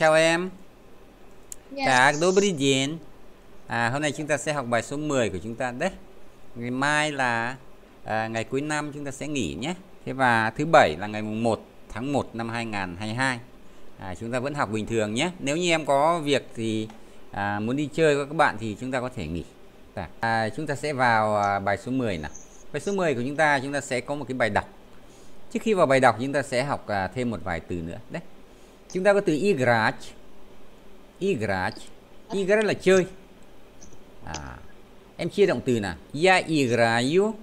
chào em yes. Так, добрый день à, Hôm nay chúng ta sẽ học bài số 10 của chúng ta đấy Ngày mai là à, ngày cuối năm chúng ta sẽ nghỉ nhé Thế và thứ bảy là ngày mùng 1 tháng 1 năm 2022 à, Chúng ta vẫn học bình thường nhé Nếu như em có việc thì à, muốn đi chơi với các bạn thì chúng ta có thể nghỉ dạ. à, Chúng ta sẽ vào à, bài số 10 nào Bài số 10 của chúng ta chúng ta sẽ có một cái bài đọc Trước khi vào bài đọc chúng ta sẽ học à, thêm một vài từ nữa Đấy chúng ta có từ igrach igrach igrach là chơi à, em chia động từ nào ya igrayu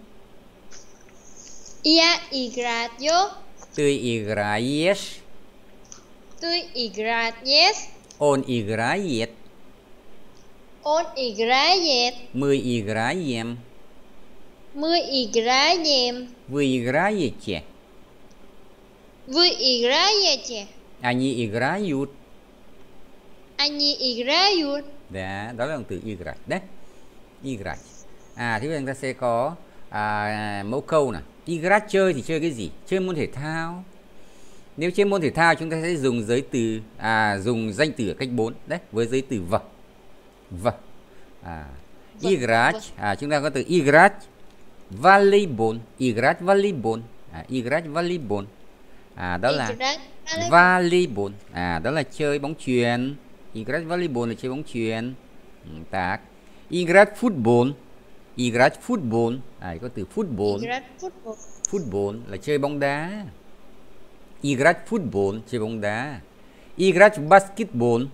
ya igrayo ты играешь ты играешь он играет он играет мы играем мы играем вы играете вы играете Они играют. Они играют. Dạ, đó là động từ играть đấy. Играть. À, thì bây giờ chúng ta sẽ có à, mẫu câu này. Igrat chơi thì chơi cái gì? Chơi môn thể thao. Nếu chơi môn thể thao chúng ta sẽ dùng giới từ à, dùng danh từ ở cách 4 đấy với giới từ vật. Vật. À, igrat à, chúng ta có từ igrat volleyball, igrat volleyball, à, igrat volleyball à đó là volleyball à đó là chơi bóng chuyền играть volleyball là chơi bóng chuyền так ừ, играть football играть football à có từ football football là chơi bóng đá играть football chơi bóng đá играть basketball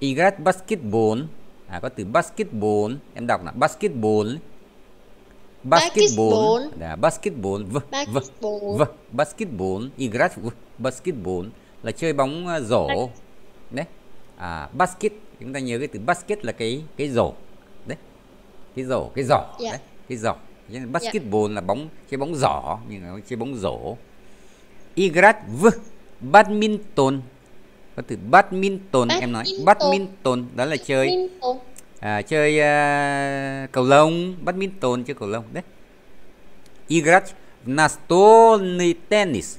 играть basketball à có từ basketball em đọc là basketball Баскетбол. Да, баскетбол. В, баскетбол. В, в, баскетбол. Играть в баскетбол là chơi bóng à, rổ. Đấy. À, basket, chúng ta nhớ cái từ basket là cái cái rổ. Đấy. Cái rổ, cái giỏ. Dạ. Đấy, cái giỏ. Basketball yeah. Dạ. là bóng chơi bóng rổ, nhưng mà chơi bóng rổ. Igrat v vâng, badminton. Có từ badminton, badminton em nói badminton đó là chơi badminton à, chơi à, cầu lông badminton chơi cầu lông đấy играть в настольный теннис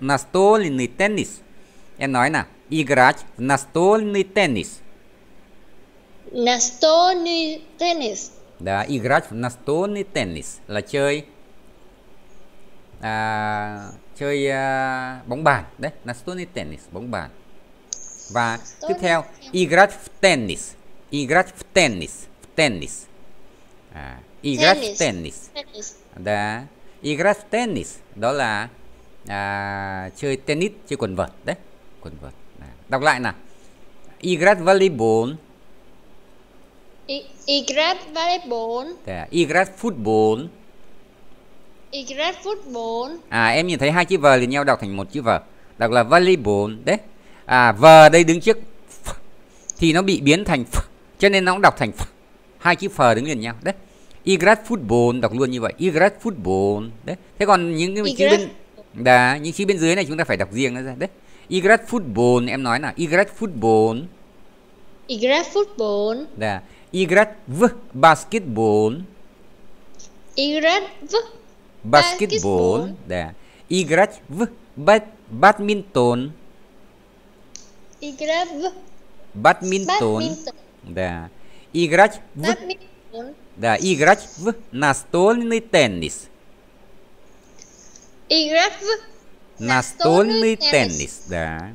настольный теннис em nói nào играть в настольный теннис настольный теннис да играть в настольный теннис là chơi à, chơi à, bóng bàn đấy настольный теннис bóng bàn và tiếp theo играть в теннис Играть в теннис. В теннис. À, играть tennis. в теннис. tennis. Да. Играть в теннис. Đó là à, chơi tennis, chơi quần vợt. Đấy. Quần vợt. À. Đọc lại nào. Играть в волейбол. Играть в волейбол. Да. Dạ, играть в футбол. Igret football. À em nhìn thấy hai chữ v liền nhau đọc thành một chữ v. Đọc là volleyball đấy. À v đây đứng trước thì nó bị biến thành cho nên nó cũng đọc thành hai chữ phờ đứng liền nhau đấy Igrat football đọc luôn như vậy Igrat football đấy thế còn những cái chữ bên đà những chữ bên dưới này chúng ta phải đọc riêng nó ra đấy Igrat football em nói là Igrat football Igrat football đà dạ. Igrat v basketball Igrat v basketball đà dạ. Igrat v bad, badminton Igrat v badminton, badminton. Да. Играть в... Badminton. Да, играть в настольный теннис. Играть в настольный, настольный теннис. теннис. Да.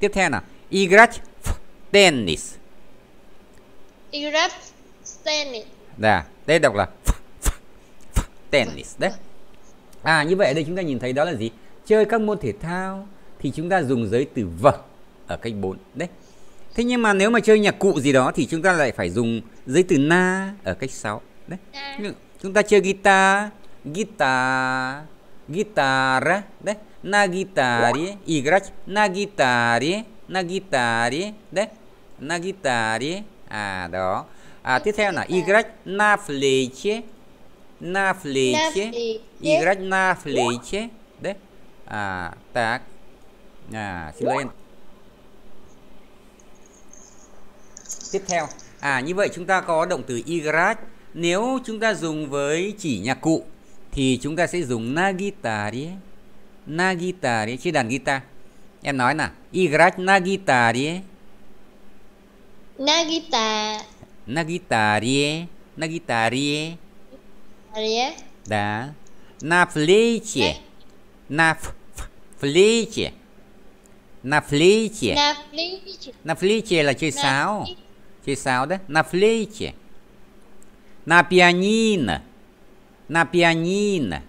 Tiếp theo nào. Играть в теннис. Играть в теннис. Да, đây đọc là f, f, f, tennis đấy. À như vậy đây chúng ta nhìn thấy đó là gì? Chơi các môn thể thao thì chúng ta dùng giới từ vật ở cách 4 đấy. Thế nhưng mà nếu mà chơi nhạc cụ gì đó thì chúng ta lại phải dùng giấy từ na ở cách 6. Đấy. Chúng ta chơi guitar, guitar, guitar đấy, na guitar guitari, igrach, na guitari, na guitari, đấy, na guitari, à đó. À tiếp theo là igrach, na fleche, na fleche, igrach na fleche, đấy. À tak. À xin lỗi em. tiếp theo à như vậy chúng ta có động từ igrat nếu chúng ta dùng với chỉ nhạc cụ thì chúng ta sẽ dùng na guitari na guitari chứ đàn guitar em nói nè igrat na guitari na guitar na guitari na guitari да На флейте. На флейте. На флейте là chơi sáo. Chơi На флейте. На пианино. На пианино.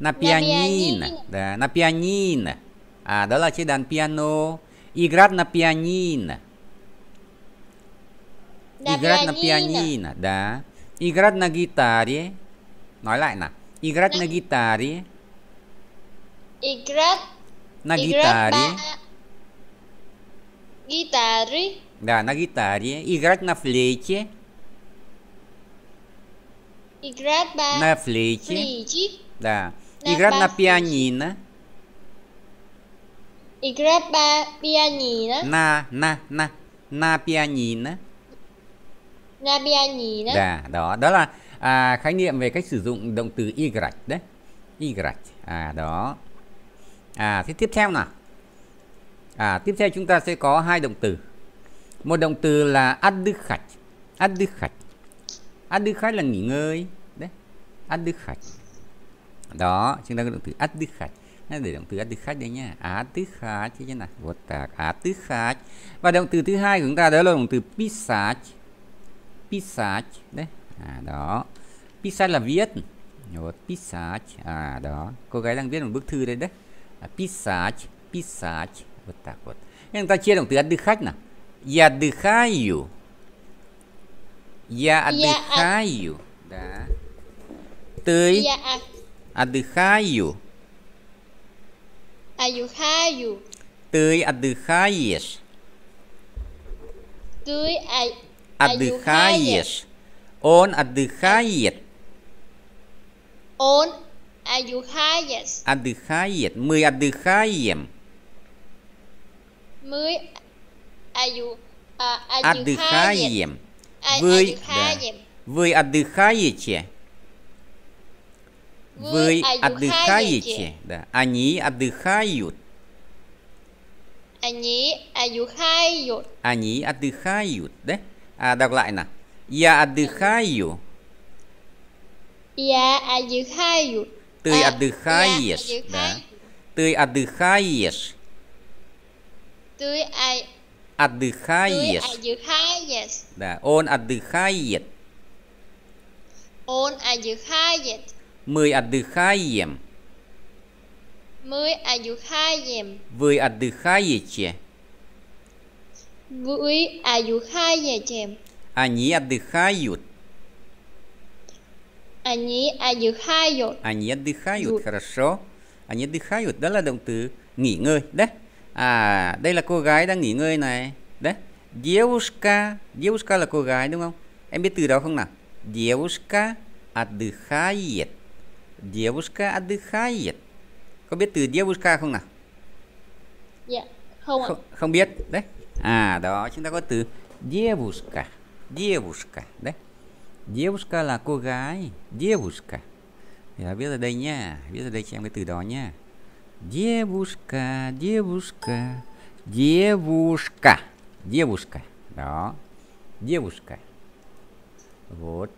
На пианино. Да, на пианино. А, да, là chơi đàn Играть на пианино. Играть на пианино, да. Играть на гитаре. Nói lại nào. Играть на гитаре. Играть на Играть гитаре. На... Гитары. Да, на гитаре. Играть на флейте. Играть на, на флейте. флейте. Да. На Играть на пианино. Играть на пианино. На, на, на, на пианино. На пианино. Да, đó, đó là à, khái niệm về cách sử dụng động từ играть đấy. Играть. À а, đó. à thế tiếp theo nào à tiếp theo chúng ta sẽ có hai động từ một động từ là ăn đức khạch ăn đức khạch ăn đức khạch là nghỉ ngơi đấy ăn đức khạch đó chúng ta có động từ ăn đức khạch để động từ ăn đức khách đây nhá á tứ khách chứ nào vượt tạc á tứ khách và động từ thứ hai của chúng ta đó là động từ pisach pisach đấy à đó pisach là viết vượt pisach à đó cô gái đang viết một bức thư đây đấy А писать, писать. Вот так вот. Иногда черем, ты отдыхать на? Я отдыхаю. Я отдыхаю. Я... Да. Ты Я... отдыхаю. Отдыхаю. Ты отдыхаешь. Ты а, отдыхаешь. Он отдыхает. Он Отдыхаешь. Отдыхает. Мы отдыхаем. Мы аю, а, отдыхаем. Вы, отдыхаем. Да. Вы отдыхаете. Вы, отдыхаете. Да. Они отдыхают. Они отдыхают. Они отдыхают, да? А, давай на. Я отдыхаю. Я отдыхаю. Ты а, отдыхаешь, ты да. Ты отдыхаешь. Ты отдыхаешь. Ты отдыхаешь. Да, он отдыхает. Он отдыхает. Мы отдыхаем. Мы отдыхаем. Вы отдыхаете. Вы отдыхаете. Они отдыхают. Они отдыхают. Они отдыхают, хорошо. Они отдыхают, đó là động từ nghỉ ngơi. Đấy. À, đây là cô gái đang nghỉ ngơi này. Đấy. Девушка. Девушка là cô gái đúng không? Em biết từ đó không nào? Девушка отдыхает. Девушка отдыхает. Có biết từ девушка không nào? Dạ, không ạ. Không, không biết. Đấy. À, đó, chúng ta có từ девушка. Девушка. Đấy. Девушка là cô gái. Девушка. Я viết ra đây nha. Viết ra đây cho em cái từ đó nha. Девушка, девушка, девушка, девушка. Đó. Девушка. Вот.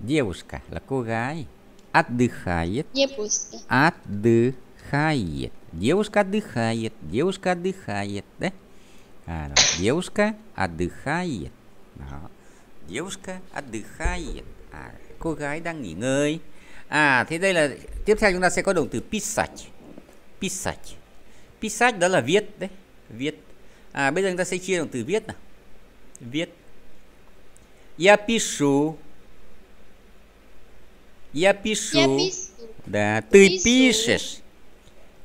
Девушка là cô gái. Отдыхает. Девушка. Отдыхает. Девушка отдыхает. Девушка отдыхает. Да? А, девушка отдыхает. Да. Девушка отдыхает. À, cô gái đang nghỉ ngơi. À, thế đây là tiếp theo chúng ta sẽ có động từ pisać. Pisać. Pisać đó là viết đấy, viết. À, bây giờ chúng ta sẽ chia động từ viết nào. Viết. Я пишу. Я пишу. Да, Ты пишешь.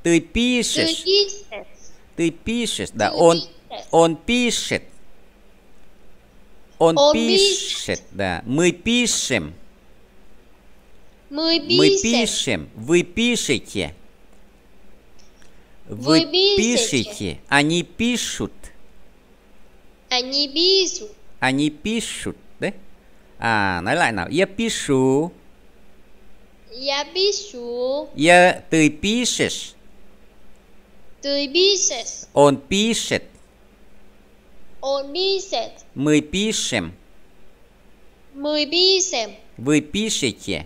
Ты пишешь. Ты пишешь. Да, он, он пишет. Он, пишет, да. Мы пишем. Мы пишем. Вы пишете. Вы, пишете. Они пишут. Они пишут. Они пишут, да? А, nói lại nào. Я пишу. Я пишу. Я, ты пишешь. Ты пишешь. Он пишет. Описать. Мы пишем. Мы пишем. Вы пишете.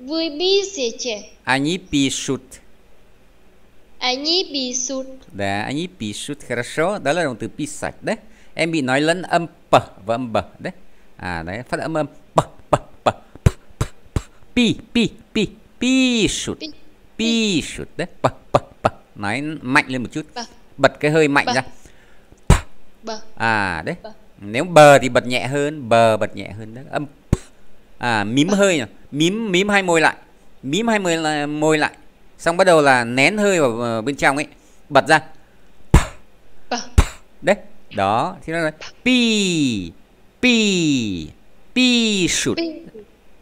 Вы пишете. Они пишут. Они пишут. Да, они пишут. Хорошо. Đó là động từ писать, đấy. Em bị nói lẫn âm p và âm b, đấy. À, đấy, phát âm âm p, p, p, p, p, p, pi, pi, pi, пишут. Пишут, đấy. P, p, p. Nói mạnh lên một chút. Bật cái hơi mạnh ra bờ. à đấy bờ. nếu bờ thì bật nhẹ hơn bờ bật nhẹ hơn đấy âm à mím bờ. hơi nhỉ mím mím hai môi lại mím hai môi môi lại xong bắt đầu là nén hơi vào ờ, bên trong ấy bật ra đấy đó thì nó là pi pi pi sụt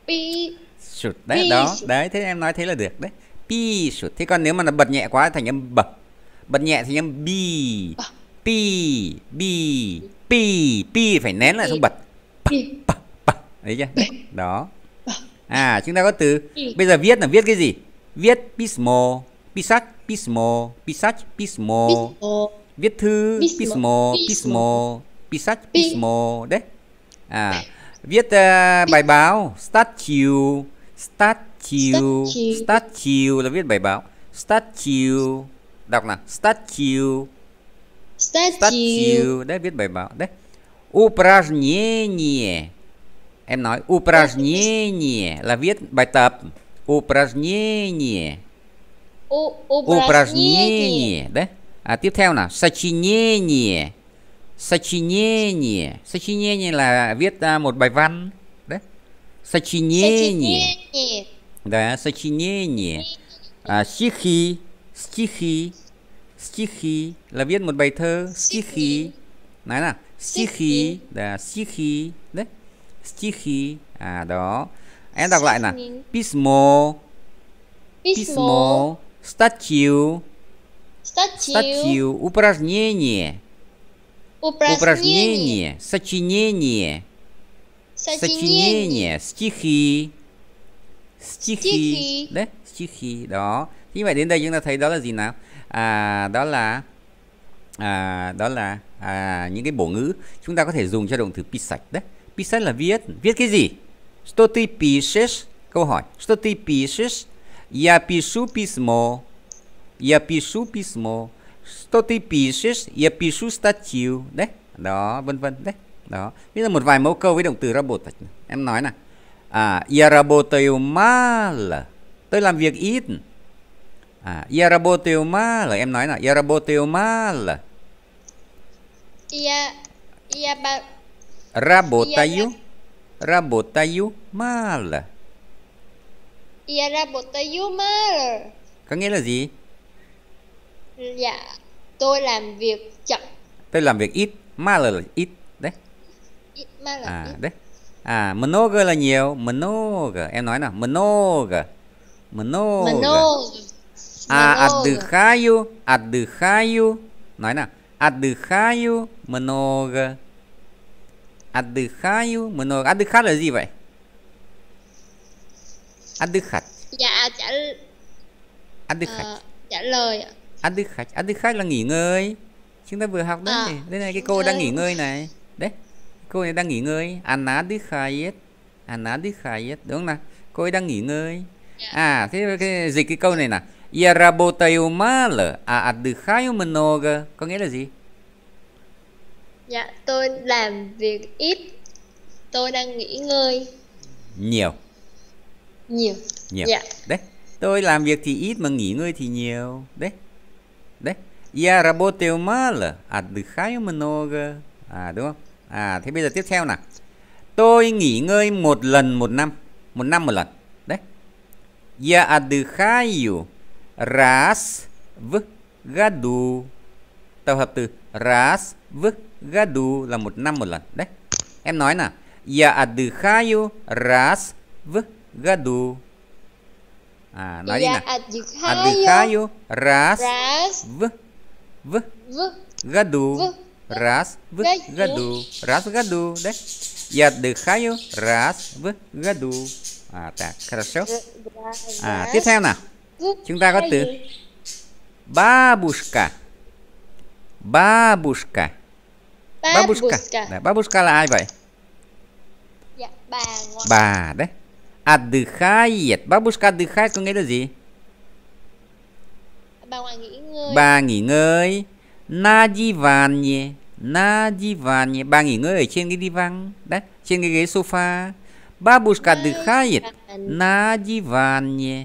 pi sụt đấy đó đấy thế em nói thế là được đấy pi sụt thế còn nếu mà nó bật nhẹ quá thành âm bập bật nhẹ thì âm bi pi pi pi pi phải nén lại xong bật đấy chưa đó à chúng ta có từ bây giờ viết là viết cái gì viết pismo pisach pismo pisach pismo viết thư pismo pismo pisach pismo đấy à viết uh, bài báo statue statue statue là viết bài báo statue đọc nào statue Statue. Đấy, viết bài báo. Đấy. Упражнение. Em nói упражнение là viết bài tập. Упражнение. Упражнение. Đấy. À, tiếp theo nào. Сочинение. Сочинение. Сочинение là viết uh, một bài văn. Đấy. Сочинение. Да, сочинение. À, стихи. Стихи. Стихи là viết một bài Стихи. Nói nào. Стихи. Да, стихи. Đấy. Стихи. а, đó. Em đọc lại nào. Pismo. Pismo. Статью. Статью. Упражнение. Упражнение. Сочинение. Сочинение. Стихи. Стихи. Đấy. Stихи. Đó. Như vậy đến đây chúng ta thấy đó là gì nào? à, đó là à, đó là à, những cái bổ ngữ chúng ta có thể dùng cho động từ pisać đấy pisać là viết viết cái gì что ты пишешь câu hỏi что ты пишешь я пишу письмо я пишу письмо что ты пишешь я пишу статью đấy đó vân vân đấy đó bây giờ một vài mẫu câu với động từ работать em nói nè à я работаю tôi làm việc ít À, я работаю мало. Em nói nào. Я работаю мало. Я, я ба... Работаю. Я... Работаю мало. Я работаю мало. Có nghĩa là gì? Dạ, tôi làm việc chậm. Tôi làm việc ít. Мало là ít. Đấy. Ít, мало à, ít. Đấy. À, много là nhiều. Много. Em nói nào. Много. Много. Много. А отдыхаю, отдыхаю. Nói nào. Отдыхаю много. Отдыхаю много. Отдыхать là gì vậy? Отдыхать. À, dạ trả Отдыхать. Uh, à, ờ, trả lời. Отдыхать. Отдыхать à, là nghỉ ngơi. Chúng ta vừa học đấy. À, đây này cái cô đang nghỉ ngơi này. Đấy. Cô này đang nghỉ ngơi. Она отдыхает. Она отдыхает. Đúng không nào? Cô ấy đang nghỉ ngơi. Dạ. À thế cái, dịch cái câu này là Я работаю мало, а отдыхаю много. Có nghĩa là gì? Dạ, tôi làm việc ít. Tôi đang nghỉ ngơi. Nhiều. Nhiều. Nhiều. Dạ. Đấy. Tôi làm việc thì ít mà nghỉ ngơi thì nhiều. Đấy. Đấy. Я работаю мало, отдыхаю много. À đúng không? À thế bây giờ tiếp theo nào. Tôi nghỉ ngơi một lần một năm. Một năm một lần. Đấy. Я отдыхаю году. Tập hợp từ году là một năm một lần. Đấy. Em nói nào. Я отдыхаю раз в году. À, nói đi nào. Отдыхаю раз в в году. Раз в году. Раз в году. Đấy. Я отдыхаю раз в году. À, так, хорошо. À, tiếp theo nào. Chúng ta có từ Babushka Babushka Babushka Đấy, Babushka là ai vậy? Dạ, bà ngoại. Bà đấy Adkhayet à, Babushka Adkhayet có nghĩa là gì? Bà ngoại nghỉ ngơi Bà nghỉ ngơi Na di van nhỉ Na di van nhỉ Bà nghỉ ngơi ở trên cái divan Đấy, trên cái ghế sofa Babushka Adkhayet Na di van nhỉ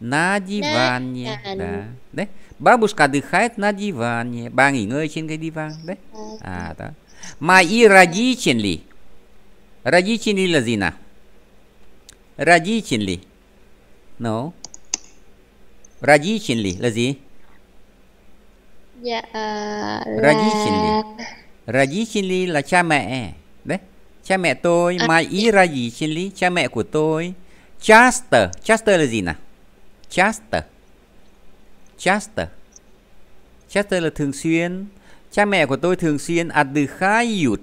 На диване. На да. Đấy. Бабушка отдыхает на диване. Bà nghỉ ngơi trên cái divan. Đấy. À, đó. Мои родители. Родители là gì nào? Родители. No. Ну? Родители là gì? Dạ, là... Родители. Э. Родители là cha mẹ. Đấy. Cha Мои родители. Cha mẹ Часто. Часто là Chaster, Chaster, Chaster là thường xuyên Cha mẹ của tôi thường xuyên Mà отдыхают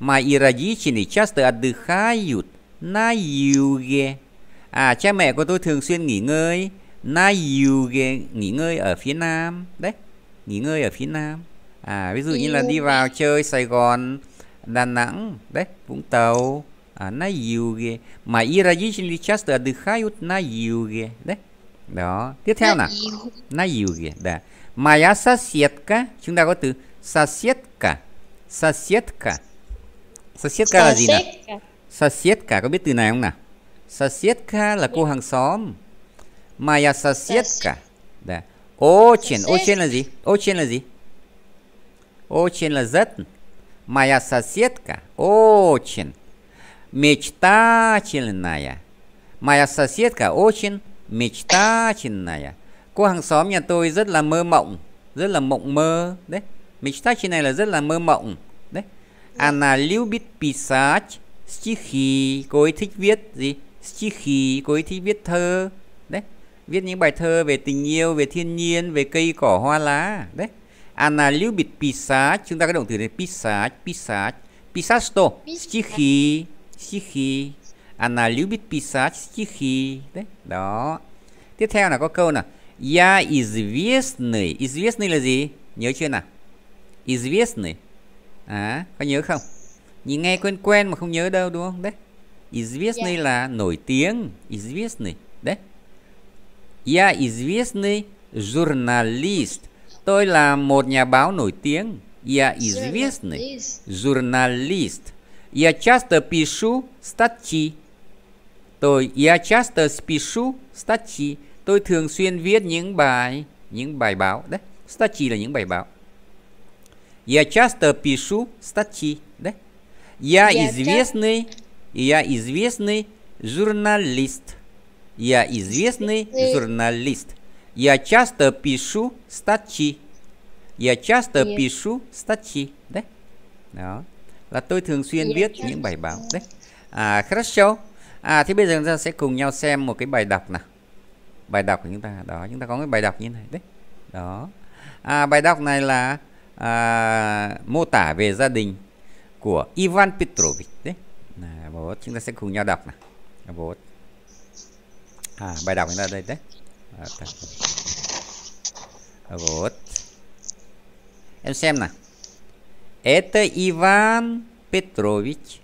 Мои родители часто отдыхают на юге À cha mẹ của tôi thường xuyên nghỉ ngơi Na yuge Nghỉ ngơi ở phía nam Đấy Nghỉ ngơi ở phía nam À ví dụ như là đi vào chơi Sài Gòn Đà Nẵng Đấy Vũng Tàu à, На юге Мои родители часто отдыхают на юге Đấy đó tiếp theo là na yêu kìa đã моя соседка chúng ta có từ соседка соседка soседka là gì nào soседka có biết từ này không nào soседka là cô hàng xóm моя соседка đã очень очень là gì очень là gì очень là rất моя соседка очень мечтательная моя соседка очень Mechta chin này Cô hàng xóm nhà tôi rất là mơ mộng, rất là mộng mơ đấy. Mechta chin này là rất là mơ mộng đấy. Anna любит писать стихи, cô ấy thích viết gì? Стихи, cô ấy thích viết thơ đấy. Viết những bài thơ về tình yêu, về thiên nhiên, về cây cỏ hoa lá đấy. Anna любит писать, chúng ta cái động từ này pисать, pисать, писать что? Стихи, стихи Она любит писать стихи. Đấy. Đó. Tiếp theo là có câu là Я известный. Известный là gì? Nhớ chưa nào? Известный. À, có nhớ không? Nhìn nghe quen quen mà không nhớ đâu đúng không? Đấy. Известный yeah. Dạ. là nổi tiếng. Известный. Đấy. Я известный журналист. Tôi là một nhà báo nổi tiếng. Я известный журналист. Я часто пишу статьи. Я часто пишу статьи. Tôi thường xuyên viết những bài những bài báo đấy. Статьи là những bài báo. Я часто пишу статьи, да? Я, я известный, часто... я известный журналист. Я известный журналист. Я часто пишу статьи. Я часто yes. пишу статьи, да? Đó. Là tôi thường xuyên viết những bài báo, đấy. À, хорошо. à thì bây giờ chúng ta sẽ cùng nhau xem một cái bài đọc nào bài đọc của chúng ta đó chúng ta có cái bài đọc như này đấy đó à, bài đọc này là à, mô tả về gia đình của Ivan Petrovich đấy à, bố chúng ta sẽ cùng nhau đọc nào bố à, bài đọc chúng ta đây đấy à, bố em xem nào это Иван Петрович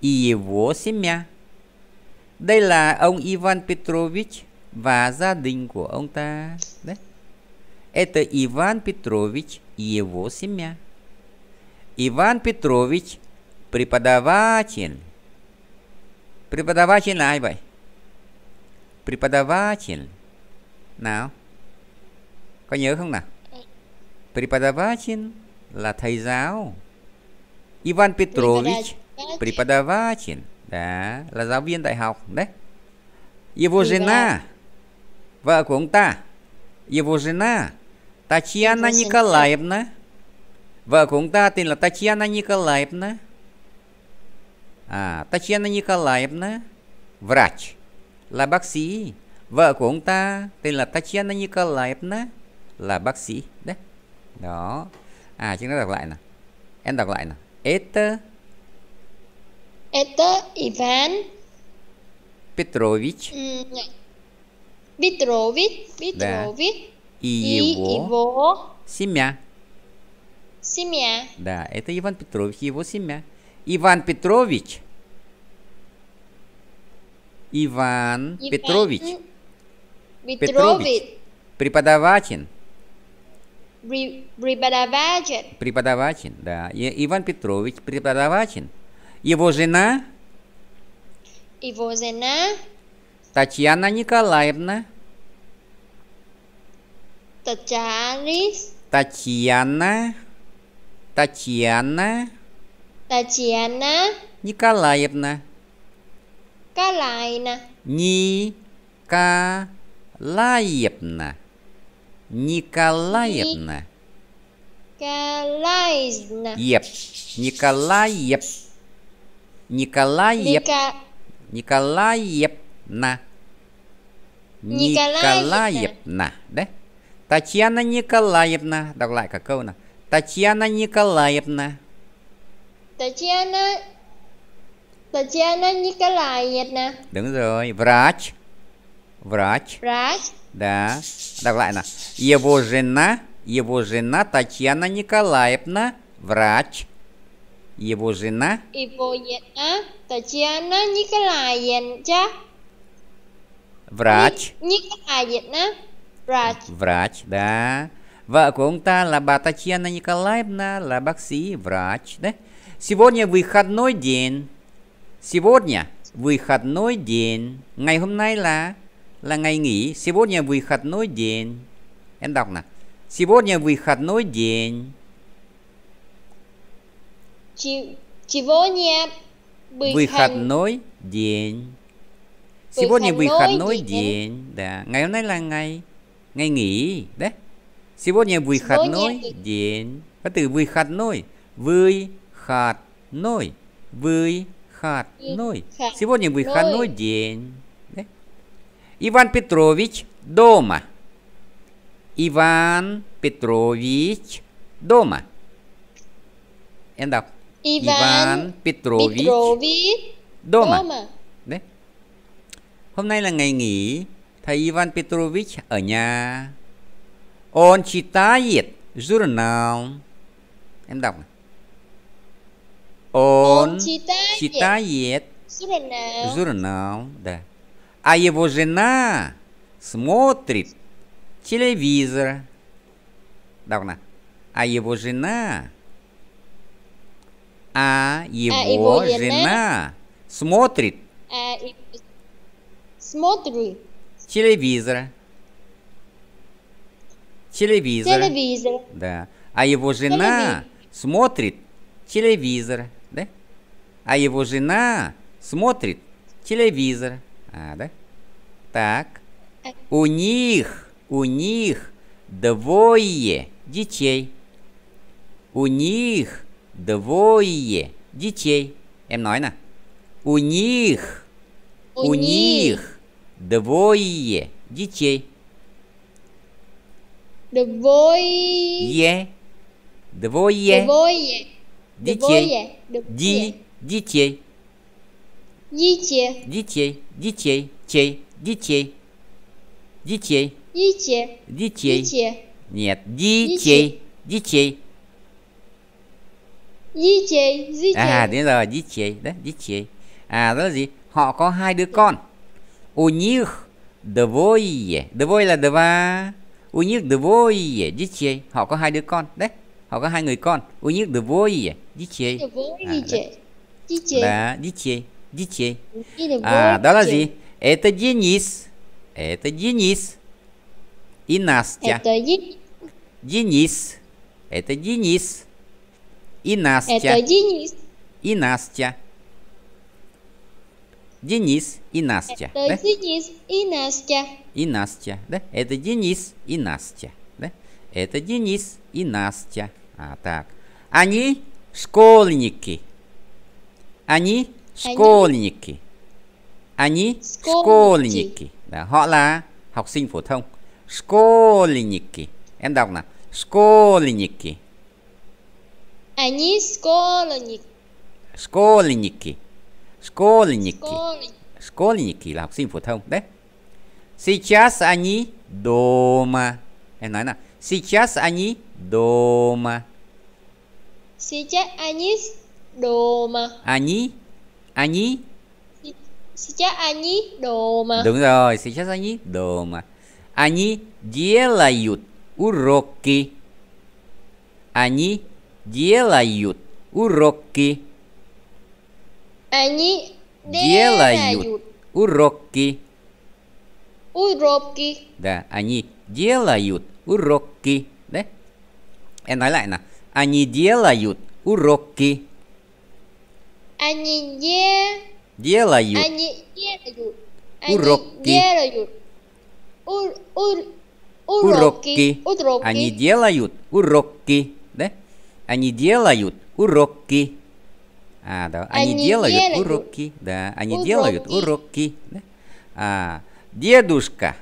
и его семья Đây là ông Ivan Petrovich và gia đình của ông ta. Đấy. Это Иван Петрович и его семья. Иван Петрович – преподаватель. Преподаватель ai vậy? Преподаватель. Nào. Có nhớ không nào? Преподаватель là thầy giáo. Иван Петрович – преподаватель. đã là giáo viên đại học đấy Yevgenia vợ của ông ta Evozhena Tatiana Nikolaevna vợ của ông ta tên là Tatiana Nikolaevna à Tatiana Nikolaevna врач là bác sĩ vợ của ông ta tên là Tatiana Nikolaevna là bác sĩ đấy đó à chúng ta đọc lại nè em đọc lại nè Это Это Иван Петрович. Петрович, Петрович. Да. И, и его, его семья. Семья. Да, это Иван Петрович и его семья. Иван Петрович. Иван, Петрович. Петрович. Петрович. Преподаватель. Преподаватель. Преподаватель, да. Иван Петрович преподаватель. Его жена? Его жена? Татьяна Николаевна. Татьяна. Татьяна. Татьяна. Татьяна. Николаевна. Николаевна. Николаевна. Николаевна. Николаевна. Еп. Николаевна. Николаев... Ника... Николаевна. Николаевна, да? Татьяна Николаевна. давай lại cả Татьяна Николаевна. Татьяна Татьяна Николаевна. Đúng rồi. Ну врач. Врач. Врач. Да. Давай. lại nào. Его жена, его жена Татьяна Николаевна, врач. Его жена? Его жена Татьяна Николаевна. Врач. Николаевна. Врач. Врач, да. Vợ của ông ta là bà Татьяна Николаевна, là bác sĩ, врач, да? Сегодня выходной день. Сегодня выходной день. Ngày hôm nay là là ngày nghỉ. Сегодня выходной день. Em đọc nè. Сегодня выходной день. Сегодня выходной день. Сегодня выходной день. Да. Ngày là ngày ngày nghỉ. Đấy. Сегодня выходной день. Có từ выходной. Выходной. Выходной. Сегодня выходной день. Đấy. Иван Петрович дома. Иван Петрович дома. End Ivan, Ivan Petrovich, Petrovich Doma. Doma. Đấy. Hôm nay là ngày nghỉ, thầy Ivan Petrovich ở nhà. Он читает журнал. Em đọc. Он читает журнал. Журнал, да. А его жена смотрит телевизор. Давно. А его жена а, а его, а его жена, смотрит. А, и... Смотрит. Телевизор. Телевизор. Телевизор. Да. А его жена телевизор. смотрит телевизор, да? А его жена смотрит телевизор. А, да? Так. А у них, у них двое детей. У них Двое детей. Em nói nè. У них. У, них. Двое детей. Двое. Двое. Двое. Детей. Ди. Детей. Детей. Детей. Детей. Чей. Детей. Детей. Детей. Детей. Нет. Детей. Детей. Di chị, di chị. À đến rồi, di chị, đấy, di chị. À đó là gì? Họ có hai đứa con. У них двое. Двое là два. У них двое детей. Họ có hai đứa con. Đấy, họ có hai người con. У них двое детей. Да, детей. Детей. А, đó là gì? Это Денис. Это Денис. И Настя. Это Денис. Это Денис. И Настя. Это Денис. И Настя. Денис и Настя. Это да? Денис и Настя. И Настя, да? Это Денис и Настя, да? Это Денис и Настя. А, так. Они школьники. Они школьники. Они школьники. Да, họ là học sinh phổ thông. Школьники. Em đọc nào. Школьники. Они школьники. Школьники. Школьники. Школьники là học sinh phổ thông đấy. Сейчас они дома. Em nói nào. Сейчас они дома. Сейчас они дома. Они они Сейчас они дома. Đúng rồi, сейчас они дома. Они делают уроки. Они делают уроки. Они делают уроки. Уроки. Да, они делают уроки. Да? Em nói lại nào. Они делают уроки. Они де... делают. Они делают. Уроки. Делают. Ур, ур, уроки. Уроки. Они делают уроки. Да? Они делают уроки. А, да. Они, они делают, делают уроки. Да, они уроки. делают уроки. Да. А, дедушка,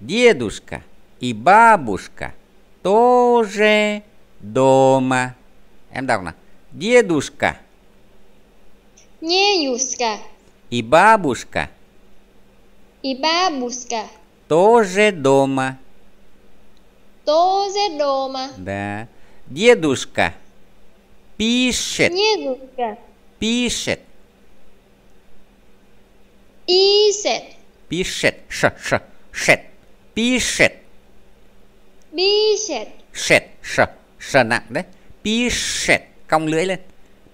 дедушка и бабушка тоже дома. Em đọc nào. Дедушка. Дедушка. И бабушка. И бабушка. Тоже дома. Тоже дома. Да. Дедушка пишет. Дедушка. Пишет. Пишет. Пишет. Ш, ш, шет. Пишет. Пишет. Шет, ш, ш nặng да Пишет. Cong lưỡi lên.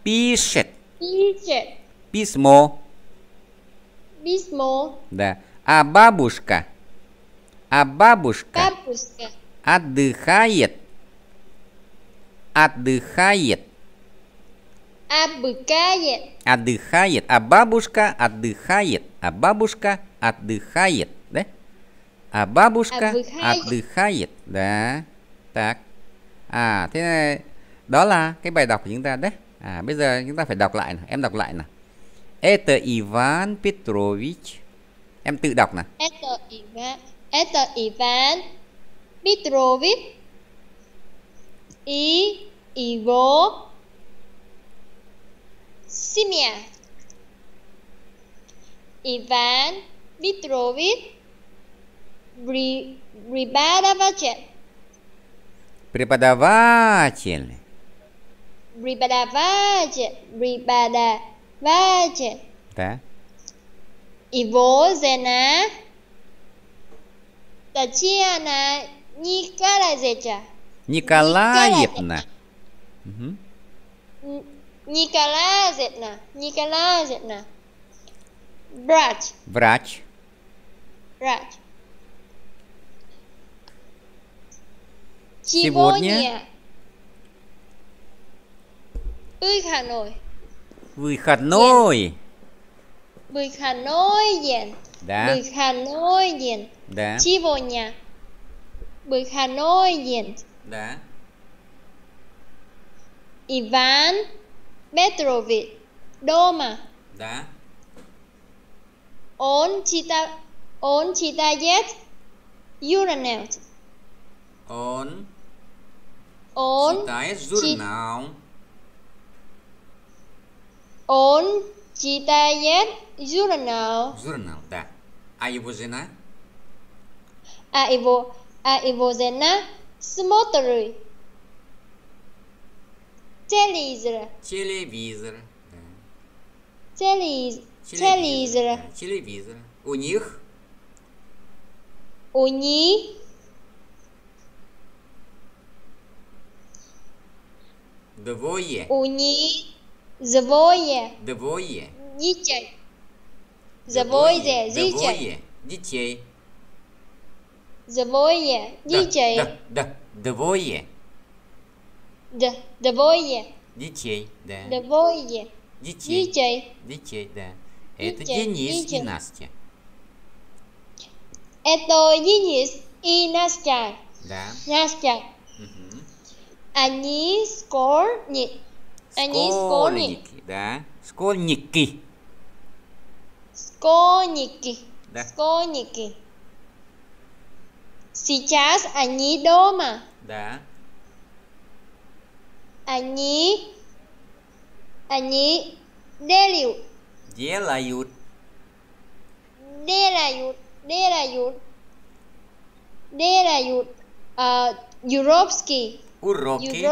Пишет. Пишет. Письмо. Письмо. Да. А бабушка? А бабушка? Бабушка. Отдыхает. отдыхает. Отдыхает. Отдыхает. А бабушка отдыхает. А бабушка отдыхает. Да? А бабушка отдыхает. отдыхает. Да. Так. À thế này, đó là cái bài đọc của chúng ta đấy. À bây giờ chúng ta phải đọc lại nào. Em đọc lại nào. Это Иван Петрович. Em tự đọc nào. Это Иван. Это Иван Петрович. и его семья. Иван Петрович преподаватель. Преподаватель. Преподаватель. Преподаватель. Да. Его жена Татьяна Николаевича. Николаевна. Угу. Николаевна. Николаевна. Врач. Врач. Врач. Сегодня. Выходной. Выходной. Выходной день. Да. Выходной день. Да. Сегодня. Выходной день. Đá Ivan Petrovich Doma Đá On Chita On chita yet Uranel On On chita Uranel On Chitayev Uranel Uranel Đá Ai vô gì Ai vô Ai vô gì Смотрю. Телевизор. Телевизор. Телевизор. Телевизор. Телевизор. У них? У них? Двое. У них двое. Двое. Детей. Двое. Двое. Детей. Двое, детей, Да, да, да. Двоє. Д, двое. Детей, да. Двое. Детей. Детей. Детей, да. Это детей, Денис детей. и Настя. Это Денис и Настя. Да. Настя. Угу. Они школьники. Они школьники. Да. Школьники. Школьники. Да. Школьники. Сейчас они дома. Да. Они они делают. Делают. Делают. Делают. Делают. А Юровский. Уроки.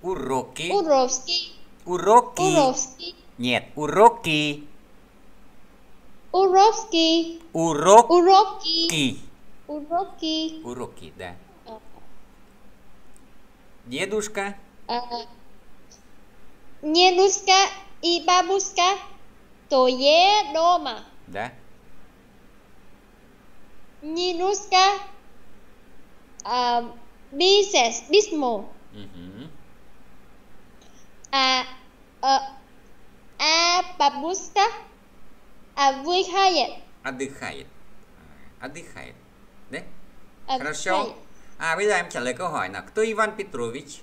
Уроки. Уроки. Уроки. Нет, уроки. Уроки. Уроки. Уроки. Уроки. Уроки, да. Э. Дедушка. Дедушка э. и бабушка тое дома. Да. Дедушка бизнес, бисмо. А, а э, а бабушка отдыхает. Отдыхает. Отдыхает. Хорошо? А bây giờ em trả lời câu hỏi nào. Кто Иван Петрович?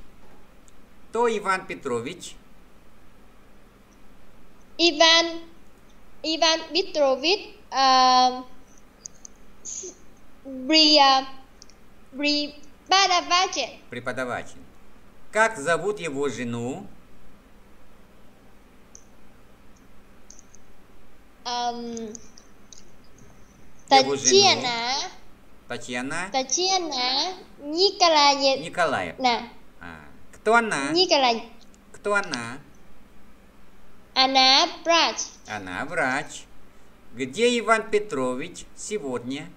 Кто Иван Петрович? Иван Иван Петрович преподаватель. Преподаватель. Как зовут его жену? Татьяна. Жену. Татьяна. Татьяна Николаевна. Николаевна. А. Кто она? Николаевна. Кто она? Она врач. Она врач. Где Иван Петрович сегодня?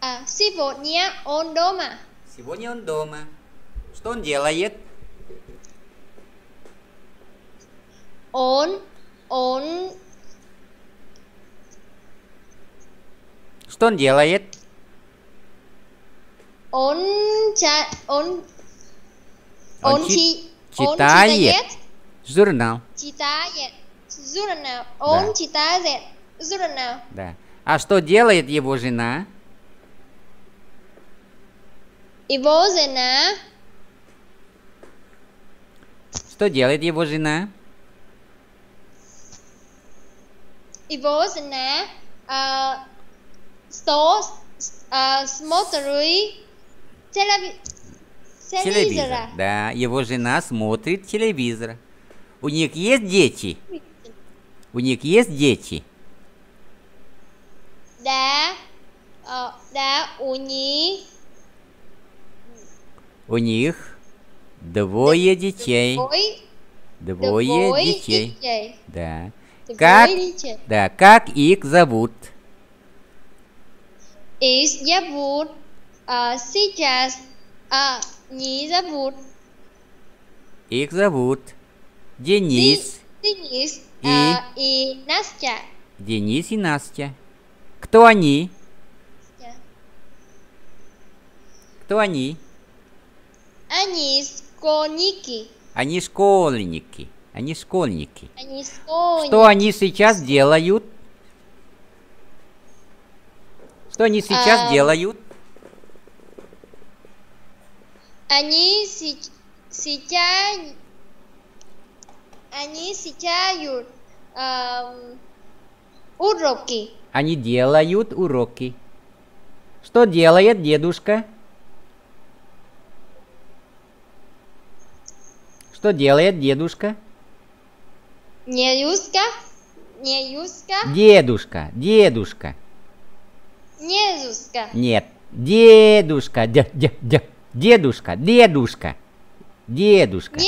А, сегодня он дома. Сегодня он дома. Что он делает? Он, он Что он делает? Он... Ча... Он... Он, чи... читает. он читает журнал. Читает журнал. Он да. читает журнал. Да. А что делает его жена? Его жена... Что делает его жена? Его жена... Э, что а, смотрю телеви... телевизора. Да, его жена смотрит телевизор. У них есть дети? У них есть дети? Да, а, да, у них. У них двое детей. Двое, двое, двое детей. детей. Да. Двое как, детей. Да, как их зовут? is зовут uh, сейчас а не зовут. Их зовут Денис. Денис и, а, и Настя. Денис и Настя. Кто они? Настя. Кто они? Они школьники. Они школьники. Они школьники. Они школьники. Что они сейчас делают? Что они сейчас а... делают? Они си... сейчас... Они сейчас эм, уроки. Они делают уроки. Что делает дедушка? Что делает дедушка? Не юска. Не юска. Дедушка, дедушка. Дедушка. Нет. Дедушка. Де, де, де. Дедушка. Дедушка. Дедушка. Де...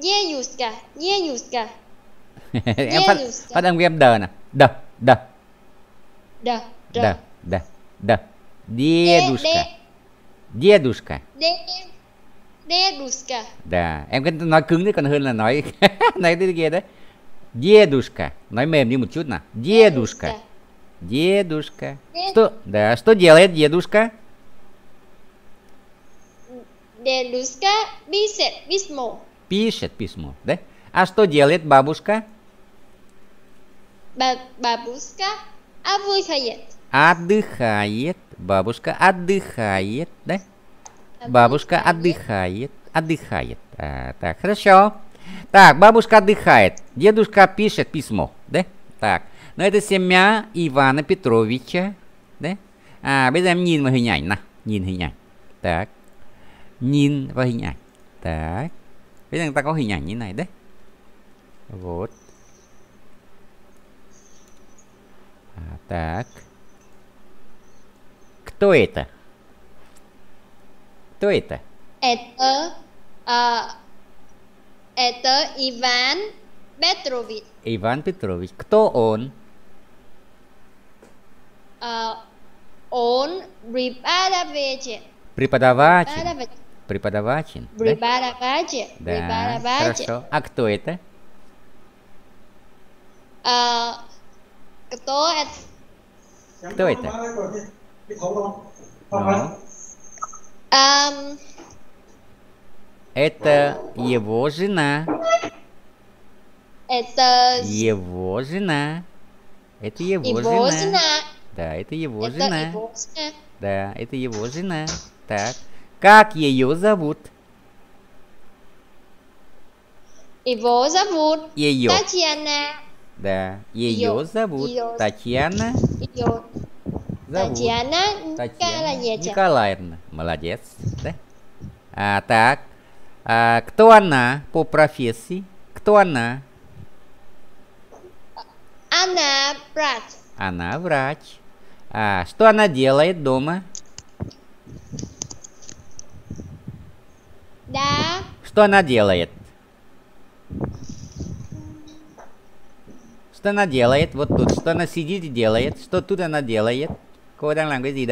Дедушка. Дедушка. em Потом phát âm Да, да. Да, да, да, да. Đờ. Дедушка. Дедушка. Дедушка. Да, em cứ nói cứng đấy còn hơn là nói nói cái kia đấy. Дедушка. Nói mềm đi một chút nào. Дедушка. Дедушка. Дедушка. Что? Да, что делает дедушка? Дедушка пишет письмо. Пишет письмо, да? А что делает бабушка? Ба бабушка отдыхает. Отдыхает. Бабушка отдыхает, да? Бабушка отдыхает. Отдыхает. А, так, хорошо. Так, бабушка отдыхает. Дедушка пишет письмо, да? Так. Nơi thứ семья Ivana Petrovich. Đấy. À bây giờ em nhìn vào hình ảnh nào, nhìn hình ảnh. Так. Nhìn vào hình ảnh. Так. Bây giờ người ta có hình ảnh như này đấy. Вот. А, так. Кто это? Кто это? Это, а, это Иван Петрович. Иван Петрович. Кто он? А, он преподаватель. Преподаватель. Преподаватель. Преподаватель. Да? Преподаватель. хорошо. А кто это? А, кто это? Кто это? Ну. это его жена. Это... Его жена. Это его, его жена. жена. Да, это его это жена. Его. Да, это его жена. Так. Как ее зовут? Его зовут ее. Татьяна. Да, ее, зовут ее. Татьяна. Ее. Зовут. Татьяна, Татьяна Николаевна. Николаевна. Молодец. Да? А, так. А, кто она по профессии? Кто она? Она врач. Она врач. А, что она делает дома? Да. Что она делает? Что она делает? Вот тут. Что она сидит и делает? Что тут она делает? Cô đang làm cái gì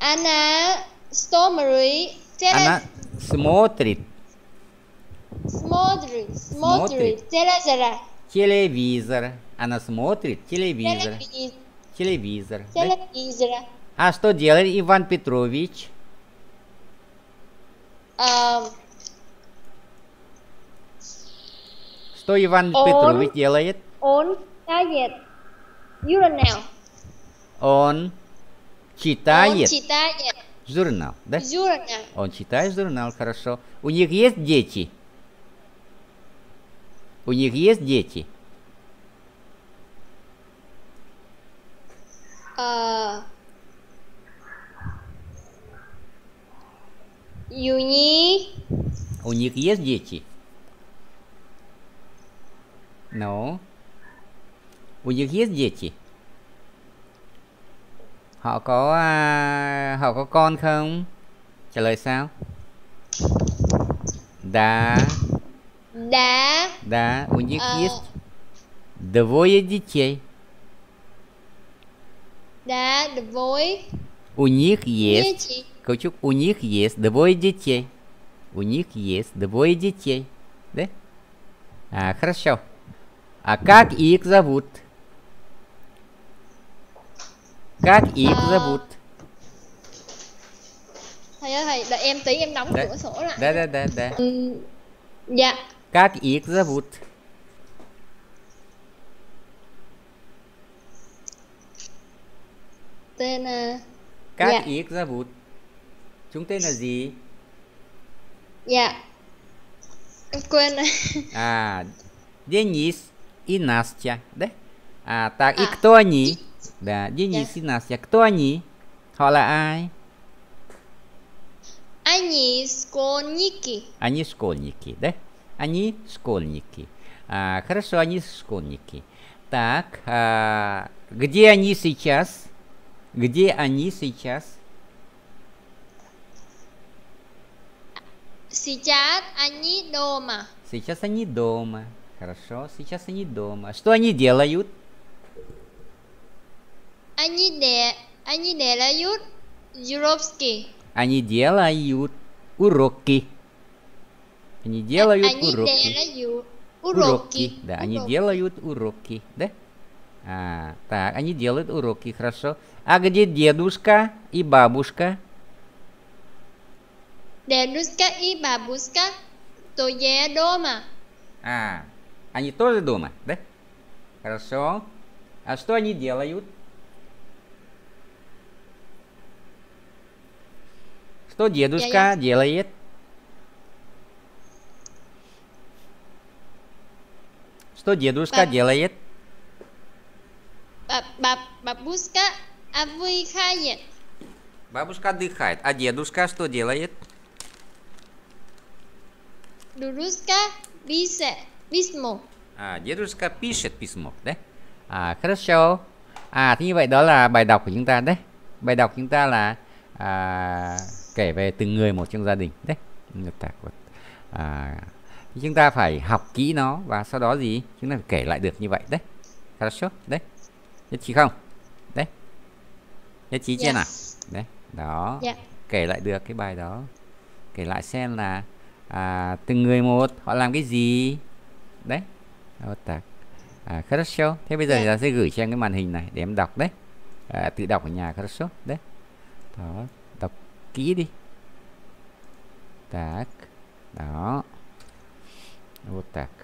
она смотрит. Она смотрит. Смотрит. Смотрит. Телевизор. Телевизор. Она смотрит телевизор. Телевизор. Телевизор. Да? А что делает Иван Петрович? Um, что Иван он, Петрович делает? Он читает журнал. Он читает, он читает журнал, да? Журнал. Он читает журнал, хорошо. У них есть дети? У них есть дети? ờ у них у них есть дети no у них есть дети họ có à, họ có con không trả lời sao да да да у них uh... есть двое детей Да, двое. У них есть... Дети. Каучук, у них есть двое детей. У них есть двое детей. Да? А, хорошо. А как их зовут? Как их а... зовут? Thầy ơi, thầy, đợi em tí em đóng да. cửa sổ lại. Да, да, да, да. Dạ. Как их зовут? Tên à Các dạ. их зовут? Chúng tên là gì? Dạ Em quên rồi À Денис и Настя, да? А, так, а. и кто они? Да, Денис да. и Настя. Кто они? Họ là ai? Они школьники. Они школьники, да? Они школьники. А, хорошо, они школьники. Так, а, где они сейчас? Где они сейчас? Сейчас они дома. Сейчас они дома. Хорошо, сейчас они дома. Что они делают? Они, де... они делают уроки. Они делают уроки. Они делают они уроки. Делают уроки. Да, уроки. они делают уроки, да? А, так, они делают уроки, хорошо. А где дедушка и бабушка? Дедушка и бабушка то я дома. А, они тоже дома, да? Хорошо. А что они делают? Что дедушка Я... делает? Что дедушка Баб... делает? Баб... Бабушка Отдыхает. Бабушка отдыхает. А дедушка что делает? Дедушка пишет письмо. À, дедушка пишет письмо, đấy. À, хорошо. À, thế như vậy đó là bài đọc của chúng ta đấy. Bài đọc chúng ta là à, kể về từng người một trong gia đình đấy. À, chúng ta phải học kỹ nó và sau đó gì chúng ta phải kể lại được như vậy đấy. Хорошо, đấy. Nhất trí không? nhất trí chưa yes. Dạ. nào đấy đó yeah. Dạ. kể lại được cái bài đó kể lại xem là à, từng người một họ làm cái gì đấy Ô, tạc. À, хорошо thế bây giờ yeah. Dạ. thì sẽ gửi cho em cái màn hình này để em đọc đấy à, tự đọc ở nhà хорошо đấy đó đọc kỹ đi так đó вот так